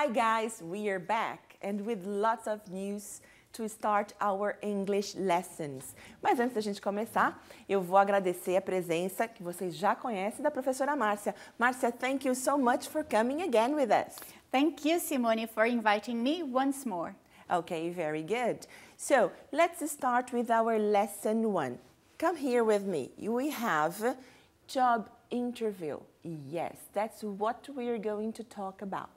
Hi guys, we are back and with lots of news to start our English lessons. Mas antes da gente começar, eu vou agradecer a presença que vocês já conhecem da professora Márcia. Márcia, thank you so much for coming again with us. Thank you, Simone, for inviting me once more. Okay, very good. So, let's start with our lesson one. Come here with me. We have job interview. Yes, that's what we are going to talk about.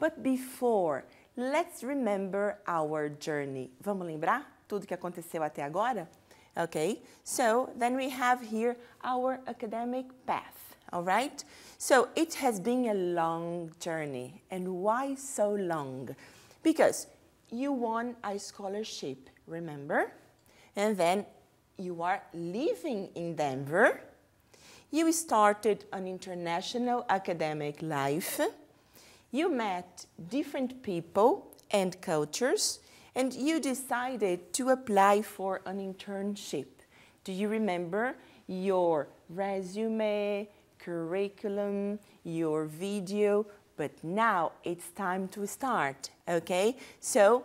But before, let's remember our journey. Vamos lembrar tudo que aconteceu até agora? Okay, so then we have here our academic path, all right? So it has been a long journey. And why so long? Because you won a scholarship, remember? And then you are living in Denver. You started an international academic life you met different people and cultures, and you decided to apply for an internship. Do you remember your resume, curriculum, your video? But now it's time to start, okay? So,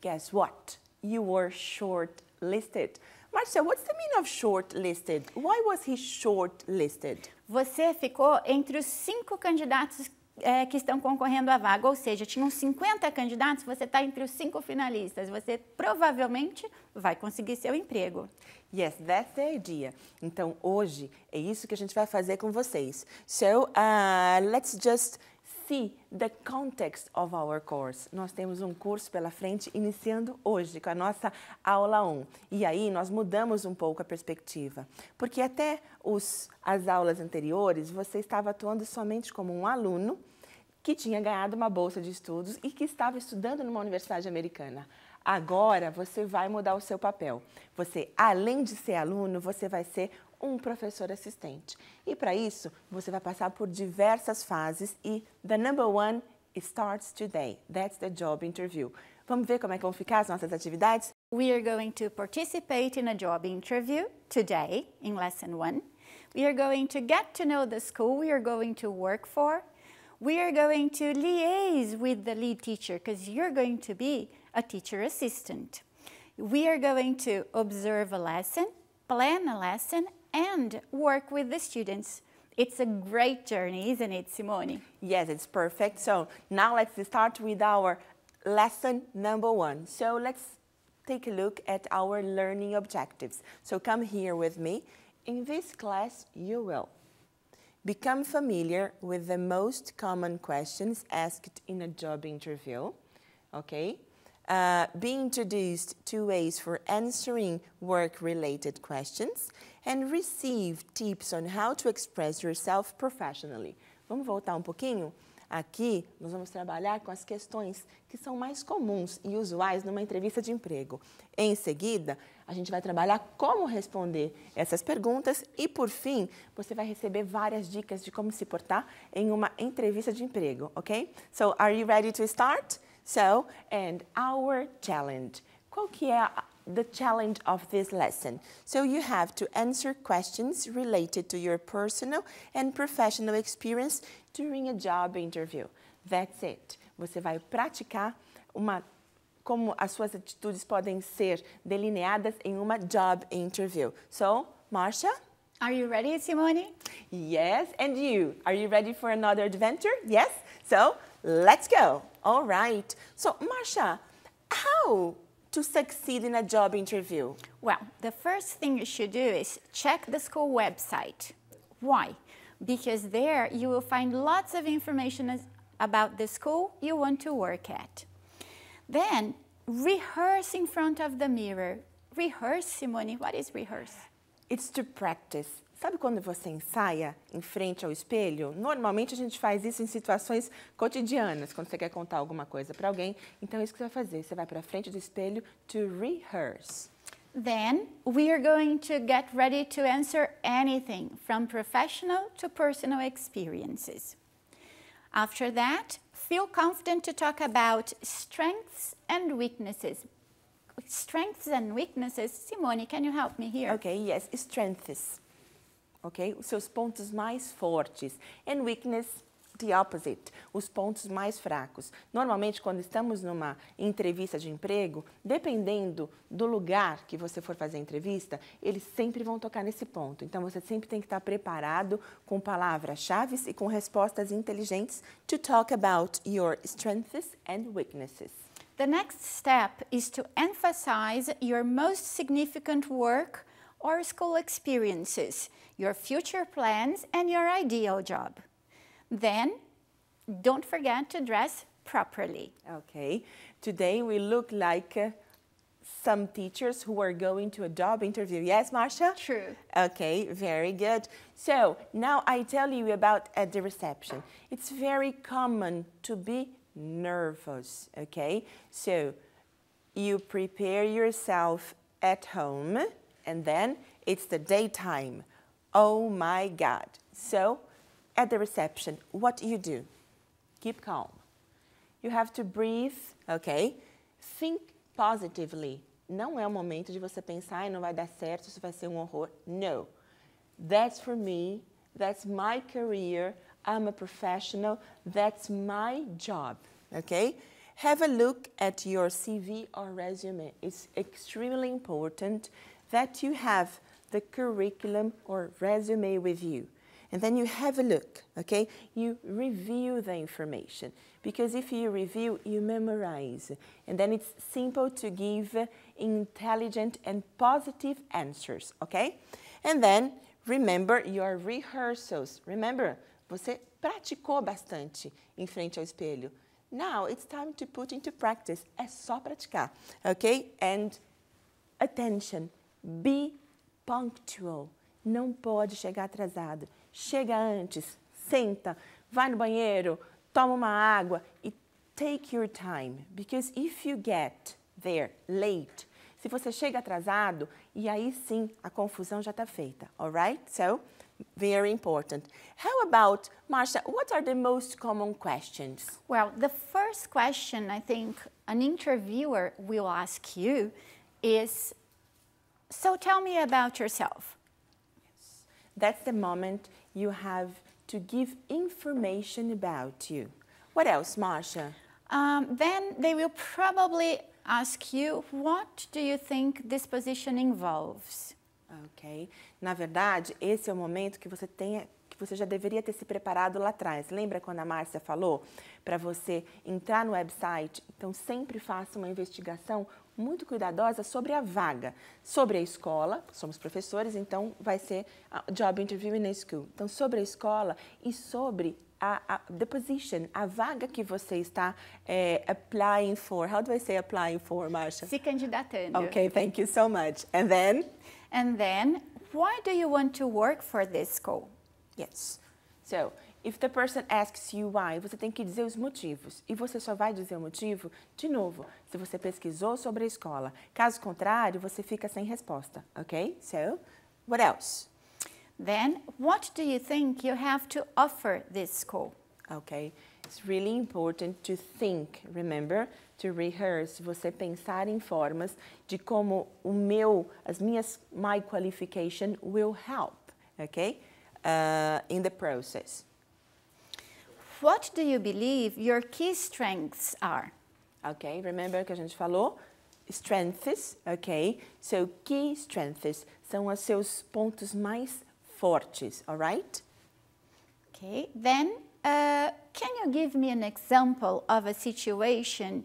guess what? You were shortlisted. Marcia, what's the meaning of shortlisted? Why was he shortlisted? Você ficou entre os cinco candidatos é, que estão concorrendo à vaga. Ou seja, tinham 50 candidatos, você está entre os cinco finalistas. Você provavelmente vai conseguir seu emprego. Yes, that's the idea. Então, hoje, é isso que a gente vai fazer com vocês. So, uh, let's just see the context of our course. Nós temos um curso pela frente iniciando hoje com a nossa aula 1. E aí nós mudamos um pouco a perspectiva, porque até os, as aulas anteriores você estava atuando somente como um aluno que tinha ganhado uma bolsa de estudos e que estava estudando numa universidade americana. Agora você vai mudar o seu papel. Você, além de ser aluno, você vai ser um professor assistente. E para isso, você vai passar por diversas fases e the number one starts today. That's the job interview. Vamos ver como é que vão ficar as nossas atividades? We are going to participate in a job interview today in lesson one, We are going to get to know the school we are going to work for. we are going to liaise with the lead teacher because you're going to be a teacher assistant. We are going to observe a lesson, plan a lesson, and work with the students. It's a great journey, isn't it, Simone? Yes, it's perfect. So now let's start with our lesson number one. So let's take a look at our learning objectives. So come here with me. In this class, you will Become familiar with the most common questions asked in a job interview. Okay. Uh, be introduced to ways for answering work-related questions and receive tips on how to express yourself professionally. Vamos voltar um pouquinho? Aqui nós vamos trabalhar com as questões que são mais comuns e usuais numa entrevista de emprego. Em seguida, a gente vai trabalhar como responder essas perguntas e, por fim, você vai receber várias dicas de como se portar em uma entrevista de emprego, ok? So, are you ready to start? So, and our challenge. Qual que é a the challenge of this lesson. So you have to answer questions related to your personal and professional experience during a job interview. That's it. Você vai praticar uma como as suas atitudes podem ser delineadas em uma job interview. So, Marsha? Are you ready, Simone? Yes, and you? Are you ready for another adventure? Yes? So, let's go. All right. So, Marsha, how to succeed in a job interview? Well, the first thing you should do is check the school website. Why? Because there you will find lots of information about the school you want to work at. Then rehearse in front of the mirror. Rehearse, Simone. What is rehearse? It's to practice. Sabe quando você ensaia em frente ao espelho? Normalmente a gente faz isso em situações cotidianas, quando você quer contar alguma coisa para alguém. Então é isso que você vai fazer. Você vai para frente do espelho to rehearse. Then we are going to get ready to answer anything from professional to personal experiences. After that, feel confident to talk about strengths and weaknesses strengths and weaknesses. Simone, can you help me here? Okay, yes, strengths ok? Os seus pontos mais fortes. And weakness, the opposite, os pontos mais fracos. Normalmente, quando estamos numa entrevista de emprego, dependendo do lugar que você for fazer a entrevista, eles sempre vão tocar nesse ponto. Então, você sempre tem que estar preparado com palavras-chave e com respostas inteligentes to talk about your strengths and weaknesses. The next step is to emphasize your most significant work or school experiences, your future plans, and your ideal job. Then, don't forget to dress properly. Okay, today we look like uh, some teachers who are going to a job interview. Yes, Marsha? True. Okay, very good. So now I tell you about at uh, the reception. It's very common to be nervous, okay? So you prepare yourself at home and then it's the daytime. Oh my God. So at the reception, what do you do? Keep calm. You have to breathe, ok? Think positively. Não é o momento de você pensar, ah, não vai dar certo, isso vai ser um horror. No. That's for me, that's my career, I'm a professional, that's my job, ok? Have a look at your CV or resume. It's extremely important that you have the curriculum or resume with you. And then you have a look, okay? You review the information. Because if you review, you memorize. And then it's simple to give intelligent and positive answers, okay? And then remember your rehearsals. Remember, você praticou bastante em frente ao espelho. Now it's time to put into practice. É só praticar, okay? And attention. Be punctual. Não pode chegar atrasado. Chega antes, senta, vai no banheiro, toma uma água e take your time. Because if you get there late, se você chega atrasado, e aí sim a confusão já está feita, alright? So, very important. How about, Marsha, what are the most common questions? Well, the first question I think an interviewer will ask you is So tell me about yourself. Yes. That's the moment you have to give information about you. What else, Marsha? Um, then they will probably ask you, what do you think this position involves? Ok. Na verdade, esse é o momento que você tem que você já deveria ter se preparado lá atrás. Lembra quando a Márcia falou para você entrar no website? Então, sempre faça uma investigação muito cuidadosa sobre a vaga, sobre a escola, somos professores, então vai ser job interview in a school. Então, sobre a escola e sobre a, a the position, a vaga que você está é, applying for. How do I say applying for, Márcia? Se candidatando. Okay, thank you so much. And then? And then, why do you want to work for this school? Yes. So, if the person asks you why, você tem que dizer os motivos. E você só vai dizer o motivo, de novo, se você pesquisou sobre a escola. Caso contrário, você fica sem resposta, ok? So, what else? Then, what do you think you have to offer this school? Okay, it's really important to think, remember, to rehearse, você pensar em formas de como o meu, as minhas, my qualification will help, ok? uh, in the process. What do you believe your key strengths are? Okay, remember que a gente falou? Strengths, ok? So, key strengths são os seus pontos mais fortes, alright? Okay, then uh, can you give me an example of a situation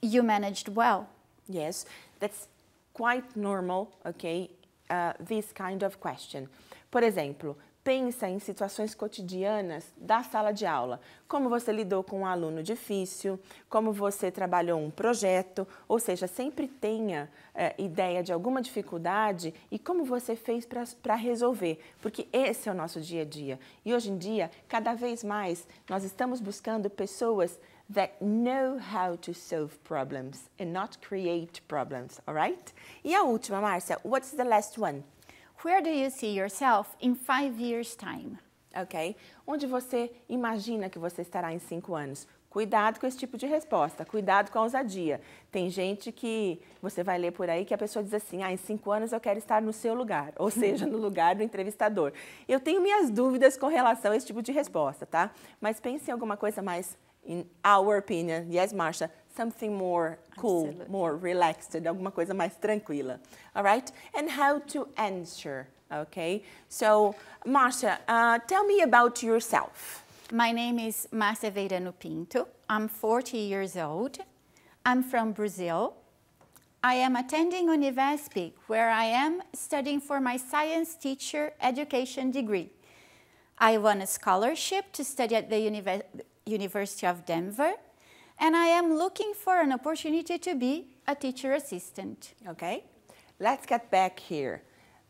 you managed well? Yes, that's quite normal, okay, uh, this kind of question. Por exemplo, pensa em situações cotidianas da sala de aula, como você lidou com um aluno difícil, como você trabalhou um projeto, ou seja, sempre tenha é, ideia de alguma dificuldade e como você fez para resolver, porque esse é o nosso dia a dia. E hoje em dia, cada vez mais, nós estamos buscando pessoas that know how to solve problems and not create problems, alright? E a última, Márcia, what's the last one? Where do you see yourself in five years' time? Ok. Onde você imagina que você estará em cinco anos? Cuidado com esse tipo de resposta, cuidado com a ousadia. Tem gente que você vai ler por aí que a pessoa diz assim: ah, em cinco anos eu quero estar no seu lugar, ou seja, no lugar do entrevistador. Eu tenho minhas dúvidas com relação a esse tipo de resposta, tá? Mas pense em alguma coisa mais, in our opinion, yes, Marcia, something more cool, Absolutely. more relaxed, alguma coisa mais tranquila. All right? And how to answer, okay? So, Marcia, uh, tell me about yourself. My name is Marcia Verano Pinto. I'm 40 years old. I'm from Brazil. I am attending Univespic, where I am studying for my science teacher education degree. I won a scholarship to study at the Univers University of Denver and I am looking for an opportunity to be a teacher assistant. Ok? Let's get back here.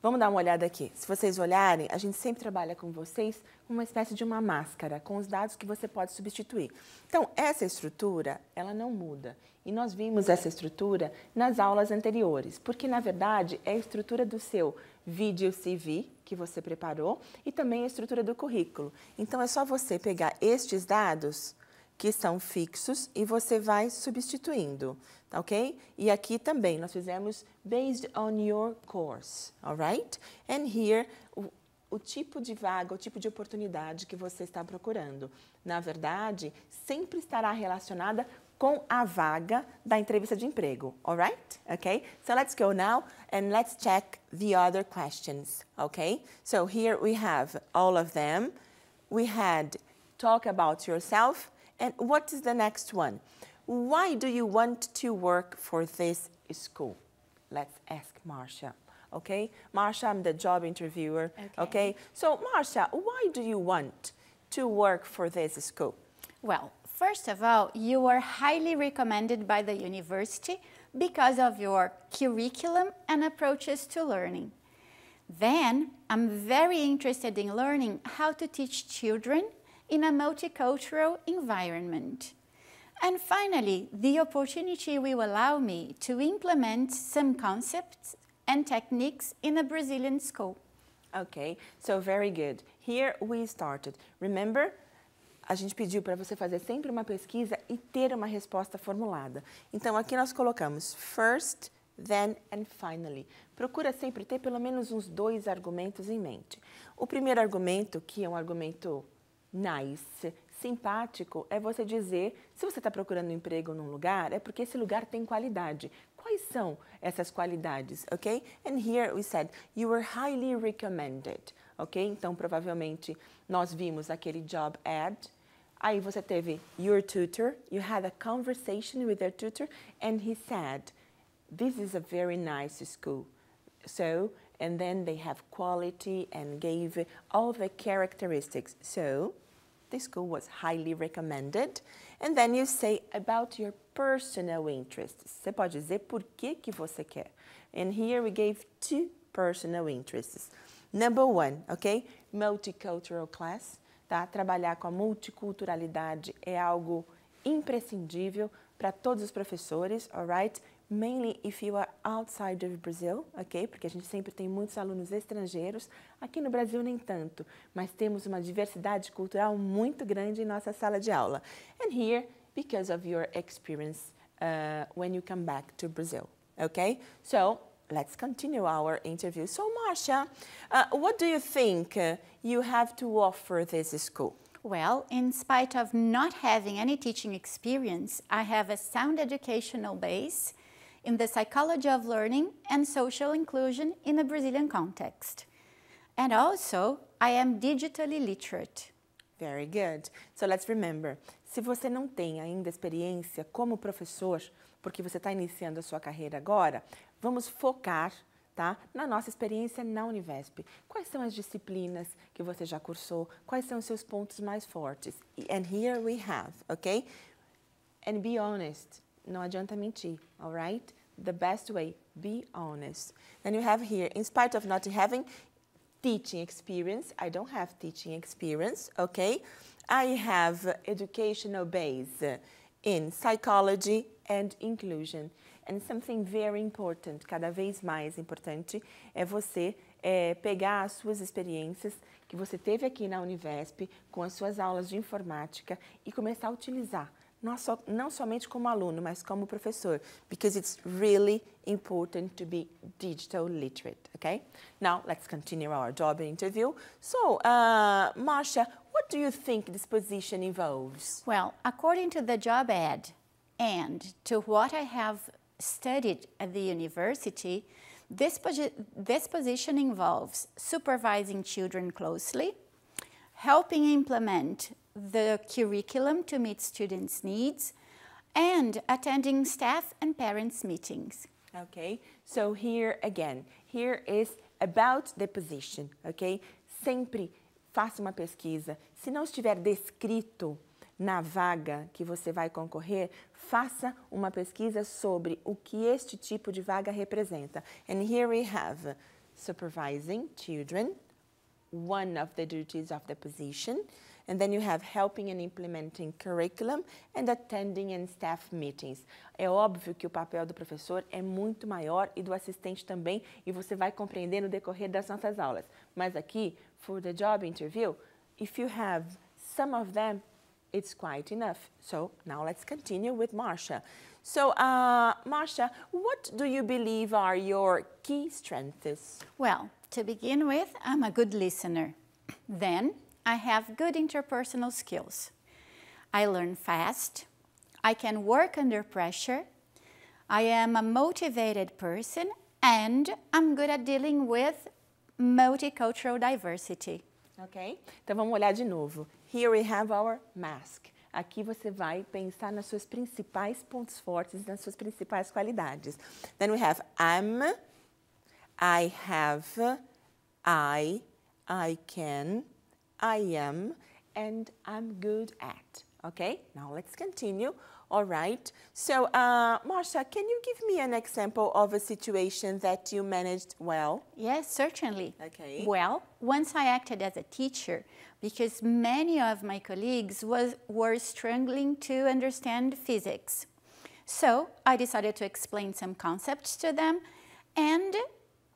Vamos dar uma olhada aqui. Se vocês olharem, a gente sempre trabalha com vocês uma espécie de uma máscara com os dados que você pode substituir. Então, essa estrutura, ela não muda. E nós vimos essa estrutura nas aulas anteriores, porque na verdade é a estrutura do seu vídeo CV que você preparou e também a estrutura do currículo. Então, é só você pegar estes dados que são fixos e você vai substituindo, tá ok? E aqui também nós fizemos based on your course, alright? And here, o, o tipo de vaga, o tipo de oportunidade que você está procurando. Na verdade, sempre estará relacionada com a vaga da entrevista de emprego, alright? Okay, so let's go now and let's check the other questions, okay? So here we have all of them. We had talk about yourself, And what is the next one? Why do you want to work for this school? Let's ask Marcia. Okay, Marcia, I'm the job interviewer. Okay. okay. So, Marcia, why do you want to work for this school? Well, first of all, you are highly recommended by the university because of your curriculum and approaches to learning. Then, I'm very interested in learning how to teach children in a multicultural environment. And finally, the opportunity will allow me to implement some concepts and techniques in a Brazilian school. Okay, so very good. Here we started. Remember, a gente pediu para você fazer sempre uma pesquisa e ter uma resposta formulada. Então, aqui nós colocamos first, then and finally. Procura sempre ter pelo menos uns dois argumentos em mente. O primeiro argumento, que é um argumento nice. Simpático é você dizer, se você está procurando um emprego num lugar, é porque esse lugar tem qualidade. Quais são essas qualidades, ok? And here we said, you were highly recommended, ok? Então, provavelmente, nós vimos aquele job ad, aí você teve your tutor, you had a conversation with their tutor, and he said, this is a very nice school. So, and then they have quality and gave all the characteristics. So, the school was highly recommended. And then you say about your personal interests. Você pode dizer por que, que você quer. And here we gave two personal interests. Number one, okay, Multicultural class. Tá? Trabalhar com a multiculturalidade é algo imprescindível para todos os professores, alright? mainly if you are outside of Brazil, ok? Porque a gente sempre tem muitos alunos estrangeiros. Aqui no Brasil nem tanto, mas temos uma diversidade cultural muito grande em nossa sala de aula. And here, because of your experience uh, when you come back to Brazil, okay? So let's continue our interview. So, Marcia, uh, what do you think uh, you have to offer this school? Well, in spite of not having any teaching experience, I have a sound educational base in the psychology of learning and social inclusion in a Brazilian context. And also, I am digitally literate. Very good. So let's remember, se você não tem ainda experiência como professor, porque você está iniciando a sua carreira agora, vamos focar tá, na nossa experiência na Univesp. Quais são as disciplinas que você já cursou? Quais são os seus pontos mais fortes? And here we have, ok? And be honest. Não adianta mentir, all right? The best way, be honest. Then you have here, in spite of not having teaching experience, I don't have teaching experience, okay? I have educational base in psychology and inclusion. And something very important, cada vez mais importante, é você é, pegar as suas experiências que você teve aqui na Univesp com as suas aulas de informática e começar a utilizar not, so, não somente como aluno, mas como professor, because it's really important to be digital literate, okay? Now, let's continue our job interview. So, uh, Marsha, what do you think this position involves? Well, according to the job ad and to what I have studied at the university, this, posi this position involves supervising children closely, helping implement the curriculum to meet students' needs, and attending staff and parents' meetings. Okay, so here again, here is about the position, ok? Sempre faça uma pesquisa. Se não estiver descrito na vaga que você vai concorrer, faça uma pesquisa sobre o que este tipo de vaga representa. And here we have supervising children, one of the duties of the position. And then you have helping and implementing curriculum and attending and staff meetings. É óbvio que o papel do professor é muito maior e do assistente também, e você vai compreender no decorrer das nossas aulas. Mas aqui, for the job interview, if you have some of them, it's quite enough. So now let's continue with Marsha. So, uh, Marsha, what do you believe are your key strengths? Well, to begin with, I'm a good listener. Then, I have good interpersonal skills. I learn fast. I can work under pressure. I am a motivated person and I'm good at dealing with multicultural diversity. Ok? Então vamos olhar de novo. Here we have our mask. Aqui você vai pensar nas suas principais pontos fortes, nas suas principais qualidades. Then we have I'm, I have, I, I can, I am, and I'm good at. Okay, now let's continue. All right. So, uh, Marsha, can you give me an example of a situation that you managed well? Yes, certainly. Okay. Well, once I acted as a teacher because many of my colleagues was, were struggling to understand physics. So I decided to explain some concepts to them and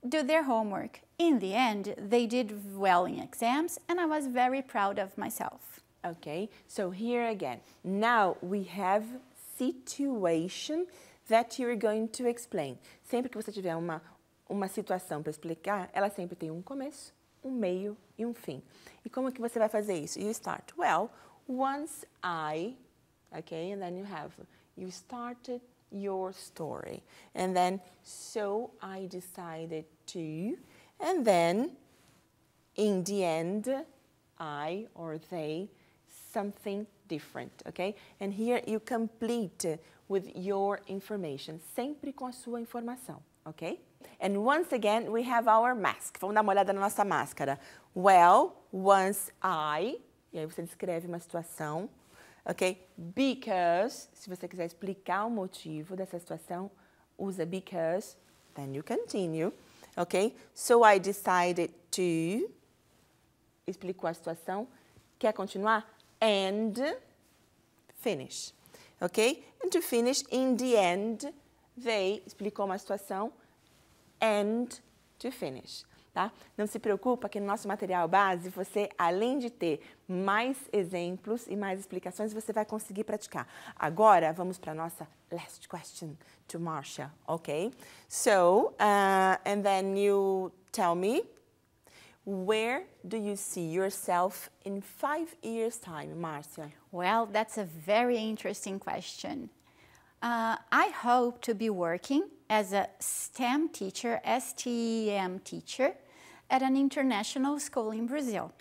do their homework. In the end, they did well in exams and I was very proud of myself. Okay, so here again. Now we have situation that you're going to explain. Sempre que você tiver uma, uma situação para explicar, ela sempre tem um começo, um meio e um fim. E como que você vai fazer isso? You start, well, once I, okay, and then you have, you started your story. And then, so I decided to. And then, in the end, I or they, something different, okay? And here you complete with your information, sempre com a sua informação, okay? And once again, we have our mask. Vamos dar uma olhada na nossa máscara. Well, once I, e aí você descreve uma situação ok? Because, se você quiser explicar o motivo dessa situação, usa because, then you continue, ok? So I decided to. Explicou a situação. Quer continuar? And finish, ok? And to finish, in the end, they explicou uma situação. And to finish. Tá? Não se preocupa que no nosso material base você, além de ter mais exemplos e mais explicações, você vai conseguir praticar. Agora vamos para a nossa last question to Marcia, ok? So, uh, and then you tell me, where do you see yourself in five years' time, Marcia? Well, that's a very interesting question. Uh, I hope to be working as a STEM teacher, STEM teacher, at an international school in Brazil.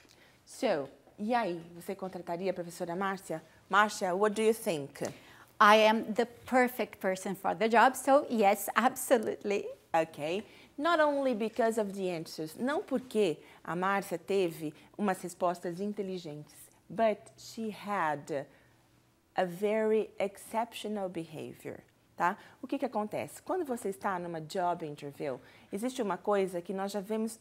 So, e aí, você contrataria a professora Márcia? Márcia, what do you think? I am the perfect person for the job, so yes, absolutely. Okay. Not only because of the answers, não porque a Márcia teve umas respostas inteligentes, but she had a very exceptional behavior. Tá? O que, que acontece? Quando você está numa job interview, existe uma coisa que nós já vemos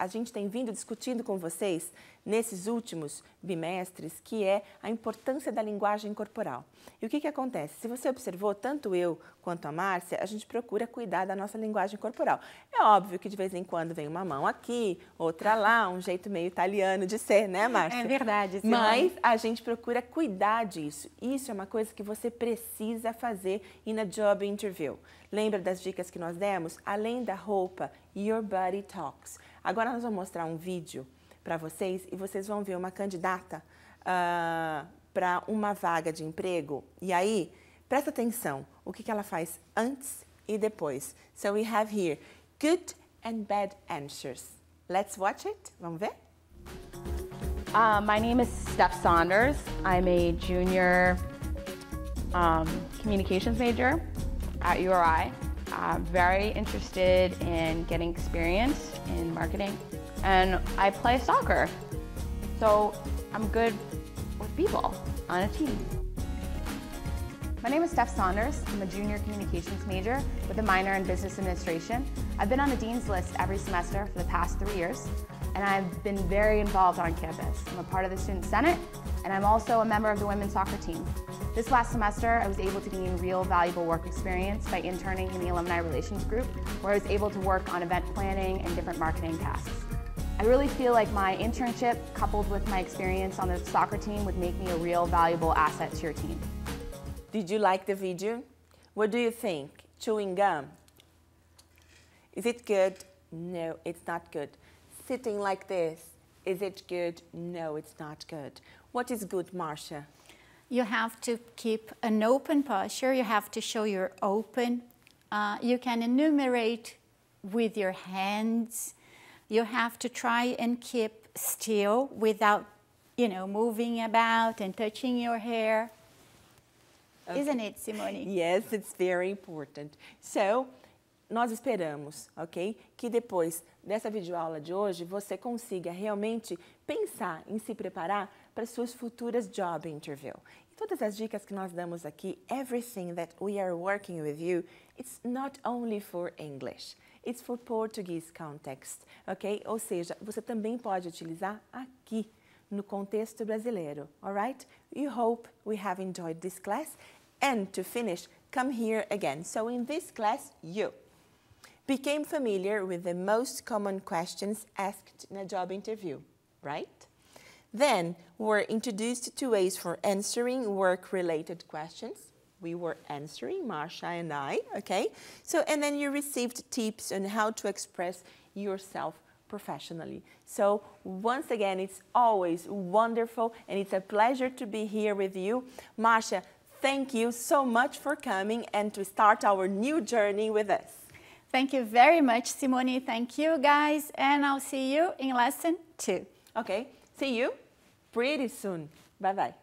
a gente tem vindo discutindo com vocês nesses últimos bimestres, que é a importância da linguagem corporal. E o que, que acontece? Se você observou, tanto eu quanto a Márcia, a gente procura cuidar da nossa linguagem corporal. É óbvio que de vez em quando vem uma mão aqui, outra lá, um jeito meio italiano de ser, né, é Márcia? É verdade. Sim. Mas a gente procura cuidar disso. Isso é uma coisa que você precisa fazer in a job interview. Lembra das dicas que nós demos? Além da roupa, your body talks. Agora nós vamos mostrar um vídeo para vocês e vocês vão ver uma candidata uh, ah, para uma vaga de emprego. E aí, presta atenção o que, que ela faz antes e depois. So we have here good and bad answers. Let's watch it. Vamos ver? Uh, my name is Steph Saunders. I'm a junior um, communications major at URI. I'm uh, very interested in getting experience in marketing, and I play soccer. So I'm good with people on a team. My name is Steph Saunders. I'm a junior communications major with a minor in business administration. I've been on the dean's list every semester for the past three years, and I've been very involved on campus. I'm a part of the Student Senate, and I'm also a member of the women's soccer team. This last semester, I was able to gain real valuable work experience by interning in the Alumni Relations Group, where I was able to work on event planning and different marketing tasks. I really feel like my internship, coupled with my experience on the soccer team, would make me a real valuable asset to your team. Did you like the video? What do you think? Chewing gum. Is it good? No, it's not good. Sitting like this. Is it good? No, it's not good. What is good, Marcia? you have to keep an open posture. You have to show you're open. Uh, you can enumerate with your hands. You have to try and keep still without, you know, moving about and touching your hair. Okay. Isn't it, Simone? Yes, it's very important. So, nós esperamos, ok? Que depois dessa videoaula de hoje você consiga realmente pensar em se preparar para suas futuras job interview. E todas as dicas que nós damos aqui, everything that we are working with you, it's not only for English. It's for Portuguese context, ok? Ou seja, você também pode utilizar aqui no contexto brasileiro, alright? We hope we have enjoyed this class. And to finish, come here again. So in this class, you became familiar with the most common questions asked in a job interview, right? Then we're introduced to ways for answering work-related questions. We were answering, Marsha and I, okay? So, and then you received tips on how to express yourself professionally. So once again, it's always wonderful and it's a pleasure to be here with you. Marsha, thank you so much for coming and to start our new journey with us. Thank you very much, Simone. Thank you, guys. And I'll see you in lesson two. Okay. See you pretty soon. Bye-bye.